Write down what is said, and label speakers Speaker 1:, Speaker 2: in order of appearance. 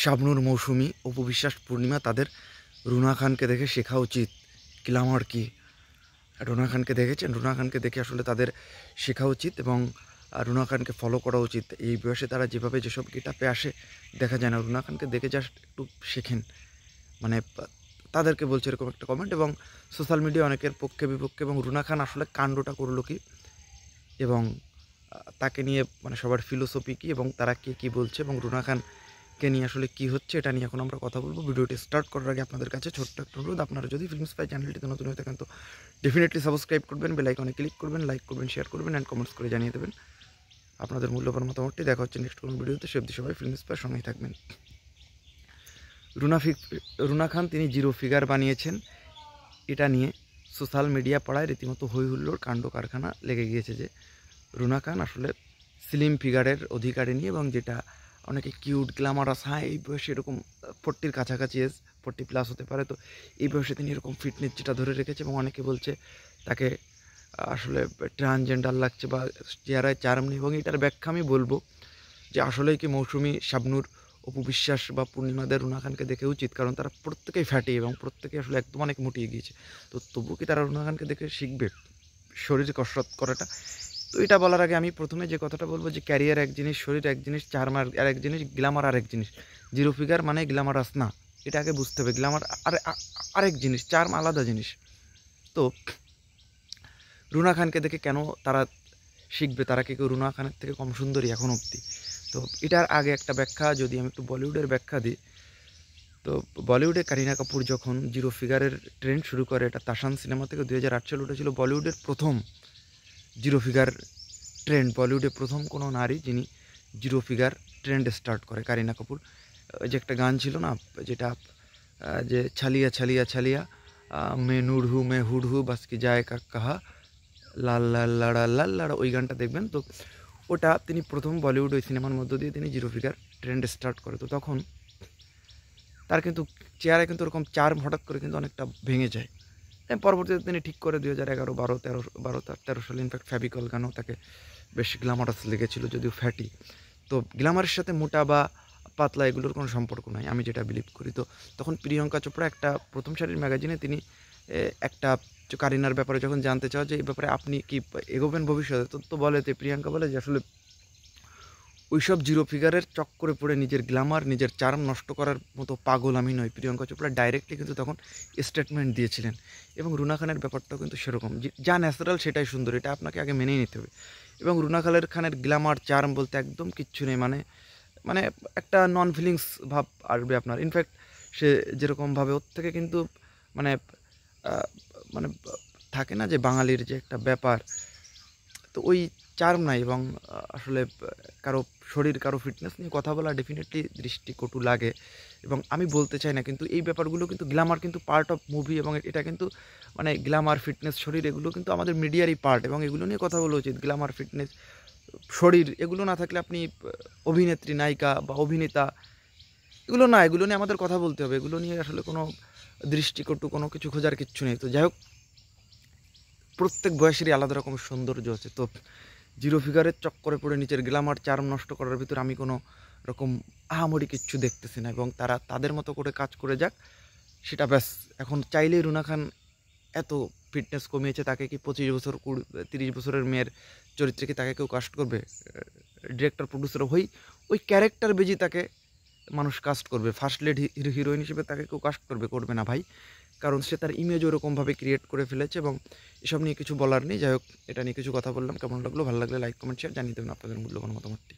Speaker 1: শাবনুর মৌসুমি অপু বিশ্বাস পূর্ণিমা তাদের রুনা খানকে দেখে শেখা উচিত গ্লামার কি রুনা খানকে দেখেছেন রুনা খানকে দেখে আসলে তাদের শেখা উচিত এবং রুনা খানকে ফলো করা উচিত এই বয়সে তারা যেভাবে যেসব গেটাপে আসে দেখা যায় না রুনা খানকে দেখে জাস্ট একটু শেখেন মানে তাদেরকে বলছে এরকম একটা কমেন্ট এবং সোশ্যাল মিডিয়া অনেকের পক্ষে বিপক্ষে এবং রুনা খান আসলে কাণ্ডটা করলো কি এবং তাকে নিয়ে মানে সবার ফিলোসফি কী এবং তারা কে কী বলছে এবং রুনা খান কে নিয়ে আসলে কি হচ্ছে এটা নিয়ে এখন আমরা কথা বলবো ভিডিওটি স্টার্ট করার আগে আপনাদের কাছে ছোট্ট একটা অনুরোধ আপনারা যদি ফিল্মস পাই চ্যানেলটিতে নতুন হয়ে থাকেন তো ডেফিনেটলি সাবস্ক্রাইব করবেন বেলাইকনে ক্লিক করবেন লাইক করবেন শেয়ার করবেন অ্যান্ড কমেন্টস করে জানিয়ে দেবেন আপনাদের মূল্যবান মতামতটি দেখা হচ্ছে নেক্সট কোনো ভিডিওতে সে সবাই ফিল্মস পায়ের সঙ্গেই থাকবেন রুনা ফিক রুনা খান তিনি জিরো ফিগার বানিয়েছেন এটা নিয়ে সোশ্যাল মিডিয়া পাড়ায় রীতিমতো হই হুল্লোর কাণ্ড কারখানা লেগে গিয়েছে যে রুনা খান আসলে স্লিম ফিগারের অধিকারে নিয়ে এবং যেটা অনেকে কিউট গ্ল্যামারাস হ্যাঁ এই বয়সে এরকম ফোর্টির কাছাকাছি এস ফোর্টি প্লাস হতে পারে তো এই বয়সে তিনি এরকম ফিটনেস যেটা ধরে রেখেছে এবং অনেকে বলছে তাকে আসলে ট্রান্সজেন্ডার লাগছে বা চেহারায় চারম নেই এবং এটার ব্যাখ্যা আমি বলবো যে আসলেই কি মৌসুমি শাবনুর অপু বিশ্বাস বা পূর্ণিমাদের রুনা খানকে দেখে উচিত কারণ তারা প্রত্যেকেই ফ্যাটি এবং প্রত্যেকেই আসলে একদম অনেক মুটিয়ে গিয়েছে তো তবু কি তারা রুনা খানকে দেখে শিখবে শরীর কসরত করাটা তো এটা বলার আগে আমি প্রথমে যে কথাটা বলবো যে ক্যারিয়ার এক জিনিস শরীর এক জিনিস চারমার আর এক জিনিস গ্ল্যামার আর এক জিনিস জিরো ফিগার মানে আস না এটা আগে বুঝতে হবে গ্ল্যামার আর আরেক জিনিস চার্ম আলাদা জিনিস তো রুনা খানকে দেখে কেন তারা শিখবে তারা কি কেউ রুনা খানের থেকে কম সুন্দরী এখন অবধি তো এটার আগে একটা ব্যাখ্যা যদি আমি একটু বলিউডের ব্যাখ্যা দিই তো বলিউডে কারিনা কাপুর যখন জিরো ফিগারের ট্রেন্ড শুরু করে এটা তাসান সিনেমা থেকে দু হাজার আট সালে উঠেছিল বলিউডের প্রথম জিরো ফিগার ট্রেন্ড বলিউডে প্রথম কোনো নারী যিনি জিরো ফিগার ট্রেন্ড স্টার্ট করে কারিনা কাপুর যে একটা গান ছিল না যেটা যে ছালিয়া ছালিয়া ছালিয়া মে নুড়হু মে বাস কি যায় কাহা লাল লাল লাড়া লাল লাড়া ওই গানটা দেখবেন তো ওটা তিনি প্রথম বলিউড ওই সিনেমার মধ্য দিয়ে তিনি জিরো ফিগার ট্রেন্ড স্টার্ট করে তো তখন তার কিন্তু চেয়ারে কিন্তু ওরকম চার হঠাৎ করে কিন্তু অনেকটা ভেঙে যায় হ্যাঁ, পরবর্তীতে তিনি ঠিক করে দুই হাজার এগারো বারো তেরো বারো তেরো সালে ইনফ্যাক্ট ফ্যাবিকল গানও তাকে বেশ গ্ল্যামারাস লেগেছিল যদিও ফ্যাটি তো গ্ল্যামারের সাথে মোটা বা পাতলা এগুলোর কোনো সম্পর্ক নাই আমি যেটা বিলিভ করি তো তখন প্রিয়ঙ্কা চোপড়া একটা প্রথম সারির ম্যাগাজিনে তিনি একটা কারিনার ব্যাপারে যখন জানতে চাও যে এই ব্যাপারে আপনি কি এগোবেন ভবিষ্যতে তো তো বলে প্রিয়াঙ্কা বলে যে আসলে ওইসব জিরো ফিগারের চক্করে পড়ে নিজের গ্ল্যামার নিজের চার্ম নষ্ট করার মতো পাগল আমি নয় প্রিয়ঙ্কা চোপড়া ডাইরেক্টলি কিন্তু তখন স্টেটমেন্ট দিয়েছিলেন এবং রুনা খানের ব্যাপারটাও কিন্তু সেরকম যা ন্যাচারাল সেটাই সুন্দর এটা আপনাকে আগে মেনেই নিতে হবে এবং রুনা খালের খানের গ্ল্যামার চার্ম বলতে একদম কিচ্ছু নেই মানে মানে একটা নন ফিলিংস ভাব আসবে আপনার ইনফ্যাক্ট সে যেরকমভাবে ওর থেকে কিন্তু মানে মানে থাকে না যে বাঙালির যে একটা ব্যাপার তো ওই চার্ম নাই এবং আসলে কারো শরীর কারো ফিটনেস নিয়ে কথা বলা ডেফিনেটলি দৃষ্টিকটু লাগে এবং আমি বলতে চাই না কিন্তু এই ব্যাপারগুলো কিন্তু গ্ল্যামার কিন্তু পার্ট অফ মুভি এবং এটা কিন্তু মানে গ্ল্যামার ফিটনেস শরীর এগুলো কিন্তু আমাদের মিডিয়ারই পার্ট এবং এগুলো নিয়ে কথা বলা উচিত গ্ল্যামার ফিটনেস শরীর এগুলো না থাকলে আপনি অভিনেত্রী নায়িকা বা অভিনেতা এগুলো না এগুলো নিয়ে আমাদের কথা বলতে হবে এগুলো নিয়ে আসলে কোনো দৃষ্টিকটু কোনো কিছু খোঁজার কিচ্ছু নেই তো যাই হোক প্রত্যেক বয়সেরই আলাদা রকমের সৌন্দর্য আছে তো জিরো ফিগারের চক্করে পড়ে নিচের গ্লামার চার্ম নষ্ট করার ভিতরে আমি কোনো রকম আহামরি কিচ্ছু দেখতেছি না এবং তারা তাদের মতো করে কাজ করে যাক সেটা ব্যাস এখন চাইলেই রুনা খান এত ফিটনেস কমিয়েছে তাকে কি পঁচিশ বছর কুড়ি তিরিশ বছরের মেয়ের চরিত্রে কি তাকে কেউ কাস্ট করবে ডিরেক্টর প্রডিউসার হই ওই ক্যারেক্টার বেজি তাকে মানুষ কাস্ট করবে ফার্স্ট লেড হিরো হিরোইন হিসেবে তাকে কেউ কাস্ট করবে করবে না ভাই কারণ সে তার ইমেজ ওরকমভাবে ক্রিয়েট করে ফেলেছে এবং এসব নিয়ে কিছু বলার নেই যাই হোক এটা নিয়ে কিছু কথা বললাম কেমন লাগলো ভালো লাগলে লাইক কমেন্ট শেয়ার জানিয়ে দেবেন আপনাদের মূল্যবান মতামতটি